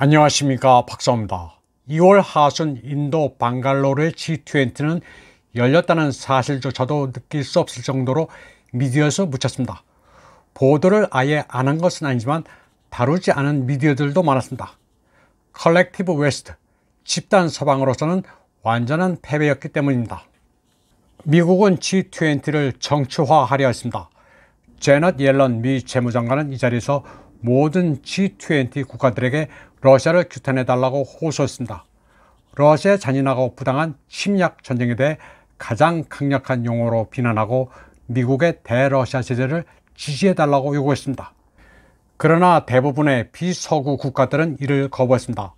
안녕하십니까 박사입니다. 2월 하순 인도 방갈로르의 G20는 열렸다는 사실조차도 느낄 수 없을 정도로 미디어에서 묻혔습니다. 보도를 아예 안 한 것은 아니지만 다루지 않은 미디어들도 많았습니다. 컬렉티브 웨스트, 집단 서방으로서는 완전한 패배였기 때문입니다. 미국은 G20를 정치화하려 했습니다. 제넷 옐런 미 재무장관은 이 자리에서 모든 G20 국가들에게 러시아를 규탄해달라고 호소했습니다. 러시아의 잔인하고 부당한 침략 전쟁에 대해 가장 강력한 용어로 비난하고 미국의 대러시아 제재를 지지해달라고 요구했습니다. 그러나 대부분의 비서구 국가들은 이를 거부했습니다.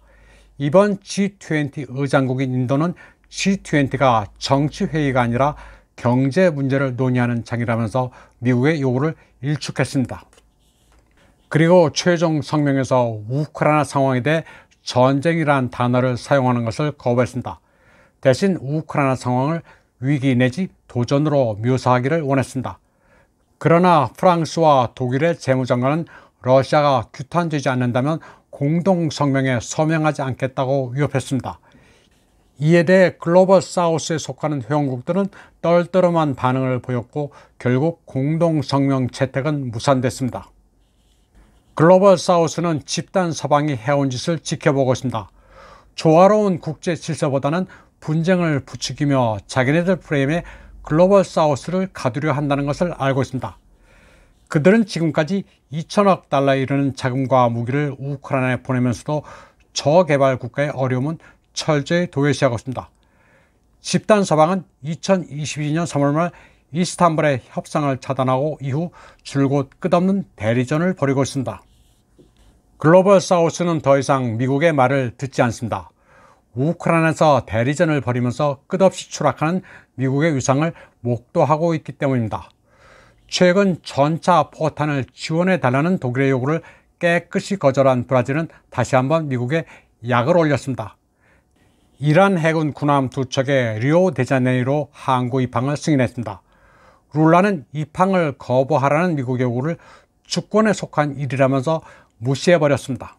이번 G20 의장국인 인도는 G20가 정치회의가 아니라 경제 문제를 논의하는 장이라면서 미국의 요구를 일축했습니다. 그리고 최종 성명에서 우크라이나 상황에 대해 전쟁이란 단어를 사용하는 것을 거부했습니다. 대신 우크라이나 상황을 위기 내지 도전으로 묘사하기를 원했습니다. 그러나 프랑스와 독일의 재무장관은 러시아가 규탄되지 않는다면 공동 성명에 서명하지 않겠다고 위협했습니다. 이에 대해 글로벌 사우스에 속하는 회원국들은 떨떠름한 반응을 보였고 결국 공동 성명 채택은 무산됐습니다. 글로벌 사우스는 집단 서방이 해온 짓을 지켜보고 있습니다. 조화로운 국제 질서보다는 분쟁을 부추기며 자기네들 프레임에 글로벌 사우스를 가두려 한다는 것을 알고 있습니다. 그들은 지금까지 2천억 달러에 이르는 자금과 무기를 우크라이나에 보내면서도 저개발 국가의 어려움은 철저히 도외시하고 있습니다. 집단 서방은 2022년 3월 말 이스탄불의 협상을 차단하고 이후 줄곧 끝없는 대리전을 벌이고 있습니다. 글로벌 사우스는 더 이상 미국의 말을 듣지 않습니다. 우크라이나에서 대리전을 벌이면서 끝없이 추락하는 미국의 위상을 목도하고 있기 때문입니다. 최근 전차 포탄을 지원해 달라는 독일의 요구를 깨끗이 거절한 브라질은 다시 한번 미국에 약을 올렸습니다. 이란 해군 군함 두 척의 리오데자네이로 항구 입항을 승인했습니다. 룰라는 입항을 거부하라는 미국 의 요구를 주권에 속한 일이라면서 무시해버렸습니다.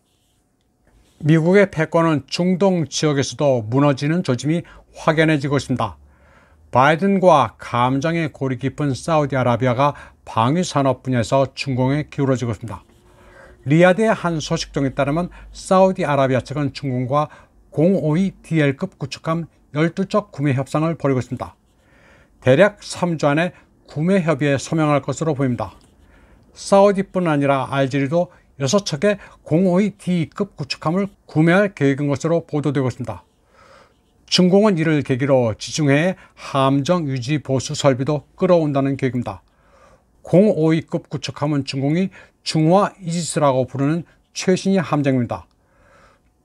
미국의 패권은 중동 지역에서도 무너지는 조짐이 확연해지고 있습니다. 바이든과 감정의 골이 깊은 사우디아라비아가 방위산업 분야에서 중공에 기울어지고 있습니다. 리야드의 한 소식통에 따르면 사우디아라비아 측은 중공과 052 DL급 구축함 12척 구매 협상을 벌이고 있습니다. 대략 3주 안에 구매 협의에 서명할 것으로 보입니다. 사우디뿐 아니라 알제리도 여섯 척의 052 D급 구축함을 구매할 계획인 것으로 보도되고 있습니다. 중공은 이를 계기로 지중해 함정 유지 보수 설비도 끌어온다는 계획입니다. 052급 구축함은 중공이 중화 이지스라고 부르는 최신의 함정입니다.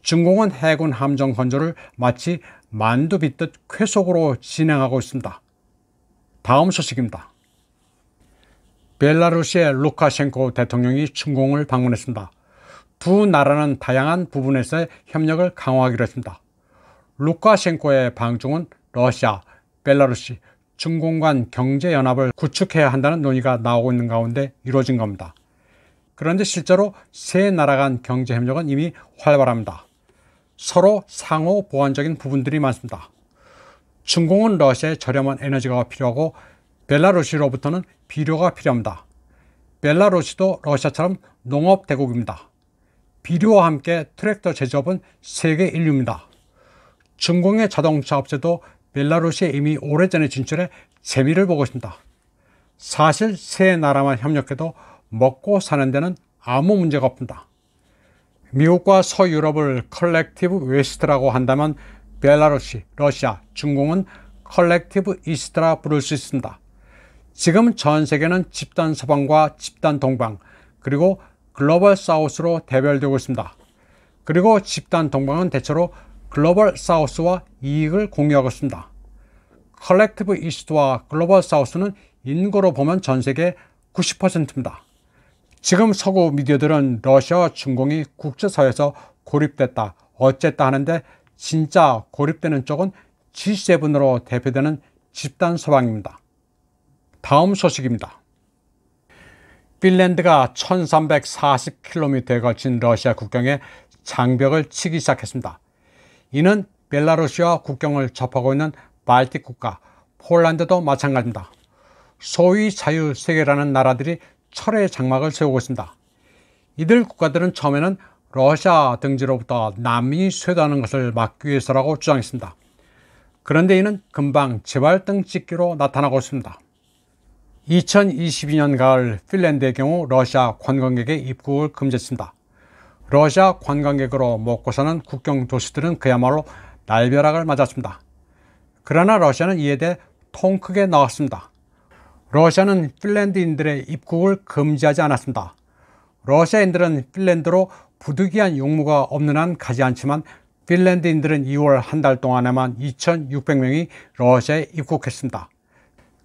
중공은 해군 함정 건조를 마치 만두 빚듯 쾌속으로 진행하고 있습니다. 다음 소식입니다. 벨라루시의 루카셴코 대통령이 중공을 방문했습니다. 두 나라는 다양한 부분에서의 협력을 강화하기로 했습니다. 루카셴코의 방중은 러시아, 벨라루시, 중공 간 경제연합을 구축해야 한다는 논의가 나오고 있는 가운데 이루어진 겁니다. 그런데 실제로 세 나라 간 경제협력은 이미 활발합니다. 서로 상호 보완적인 부분들이 많습니다. 중공은 러시아의 저렴한 에너지가 필요하고 벨라루시로부터는 비료가 필요합니다. 벨라루시도 러시아처럼 농업 대국입니다. 비료와 함께 트랙터 제조업은 세계 인류입니다. 중공의 자동차 업체도 벨라루시에 이미 오래전에 진출해 재미를 보고 있습니다. 사실 세 나라만 협력해도 먹고 사는 데는 아무 문제가 없습니다. 미국과 서유럽을 컬렉티브 웨스트라고 한다면 벨라루시, 러시아, 중공은 컬렉티브 이스트라 부를 수 있습니다. 지금 전 세계는 집단 서방과 집단 동방 그리고 글로벌 사우스로 대별되고 있습니다. 그리고 집단 동방은 대체로 글로벌 사우스와 이익을 공유하고 있습니다. 컬렉티브 이스트와 글로벌 사우스는 인구로 보면 전 세계 90%입니다. 지금 서구 미디어들은 러시아와 중공이 국제사회에서 고립됐다, 어쨌다 하는데 진짜 고립되는 쪽은 G7으로 대표되는 집단 서방입니다. 다음 소식입니다. 핀란드가 1340km에 걸친 러시아 국경에 장벽을 치기 시작했습니다. 이는 벨라루시와 국경을 접하고 있는 발틱 국가 폴란드도 마찬가지입니다. 소위 자유세계라는 나라들이 철의 장막을 세우고 있습니다. 이들 국가들은 처음에는 러시아 등지로부터 남이 쇄도하는 것을 막기 위해서라고 주장했습니다. 그런데 이는 금방 재발등 찍기로 나타나고 있습니다. 2022년 가을 핀란드의 경우 러시아 관광객의 입국을 금지했습니다. 러시아 관광객으로 먹고 사는 국경 도시들은 그야말로 날벼락을 맞았습니다. 그러나 러시아는 이에 대해 통 크게 나왔습니다. 러시아는 핀란드인들의 입국을 금지하지 않았습니다. 러시아인들은 핀란드로 부득이한 용무가 없는 한 가지 않지만 핀란드인들은 2월 한 달 동안에만 2,600명이 러시아에 입국했습니다.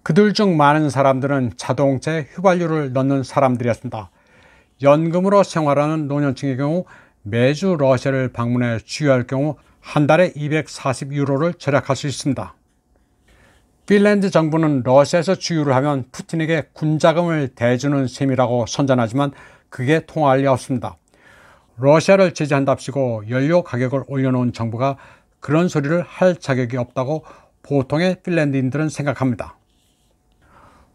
그들 중 많은 사람들은 자동차에 휘발유를 넣는 사람들이었습니다. 연금으로 생활하는 노년층의 경우 매주 러시아를 방문해 주유할 경우 한 달에 240유로를 절약할 수 있습니다. 핀란드 정부는 러시아에서 주유를 하면 푸틴에게 군자금을 대주는 셈이라고 선전하지만 그게 통할 리 없습니다. 러시아를 제재한답시고 연료 가격을 올려놓은 정부가 그런 소리를 할 자격이 없다고 보통의 핀란드인들은 생각합니다.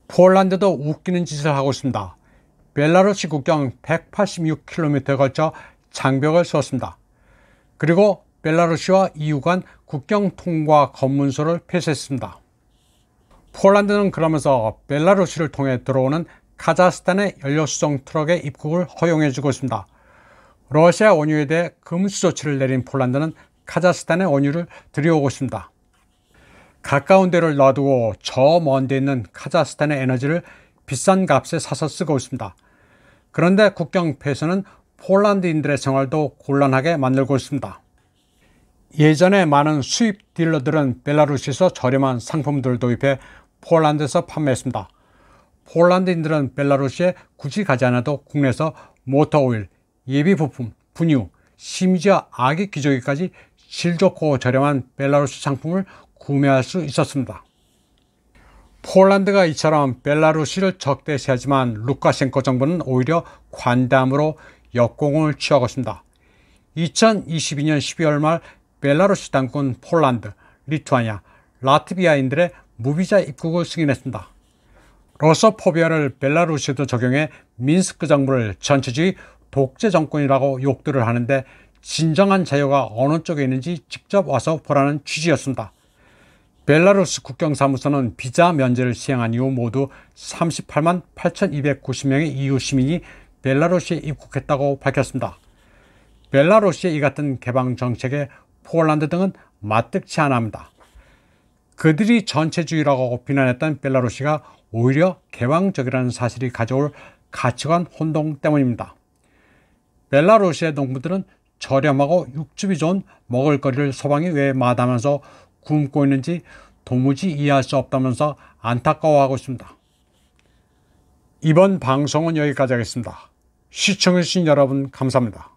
폴란드도 웃기는 짓을 하고 있습니다. 벨라루시 국경 186km 에 걸쳐 장벽을 세웠습니다. 그리고 벨라루시와 EU 간 국경 통과 검문소를 폐쇄했습니다. 폴란드는 그러면서 벨라루시를 통해 들어오는 카자흐스탄의 연료 수송 트럭의 입국을 허용해 주고 있습니다. 러시아 원유에 대해 금수 조치를 내린 폴란드는 카자흐스탄의 원유를 들여오고 있습니다. 가까운 데를 놔두고 저 먼데 있는 카자흐스탄의 에너지를 비싼 값에 사서 쓰고 있습니다. 그런데 국경폐에서는 폴란드인들의 생활도 곤란하게 만들고 있습니다. 예전에 많은 수입 딜러들은 벨라루시에서 저렴한 상품들을 도입해 폴란드에서 판매했습니다. 폴란드인들은 벨라루시에 굳이 가지 않아도 국내에서 모터오일, 예비 부품, 분유, 심지어 아기 기저귀까지 질 좋고 저렴한 벨라루시 상품을 구매할 수 있었습니다. 폴란드가 이처럼 벨라루시를 적대시하지만 루카셴코 정부는 오히려 관담으로 역공을 취하고 있습니다. 2022년 12월 말 벨라루시 당국은 폴란드, 리투아니아, 라트비아인들의 무비자 입국을 승인했습니다. 러서포비아를 벨라루시에도 적용해 민스크 정부를 전체주의 독재 정권이라고 욕들을 하는데 진정한 자유가 어느 쪽에 있는지 직접 와서 보라는 취지였습니다. 벨라루스 국경사무소는 비자 면제를 시행한 이후 모두 38만 8,290명의 EU 시민이 벨라루시에 입국했다고 밝혔습니다. 벨라루시의 이 같은 개방 정책에 폴란드 등은 마뜩치 않 합니다. 그들이 전체주의라고 비난했던 벨라루시가 오히려 개방적이라는 사실이 가져올 가치관 혼동 때문입니다. 벨라루시의 농부들은 저렴하고 육즙이 좋은 먹을거리를 소방이 외 마다하면서 굶고 있는지 도무지 이해할 수 없다면서 안타까워하고 있습니다. 이번 방송은 여기까지 하겠습니다. 시청해주신 여러분 감사합니다.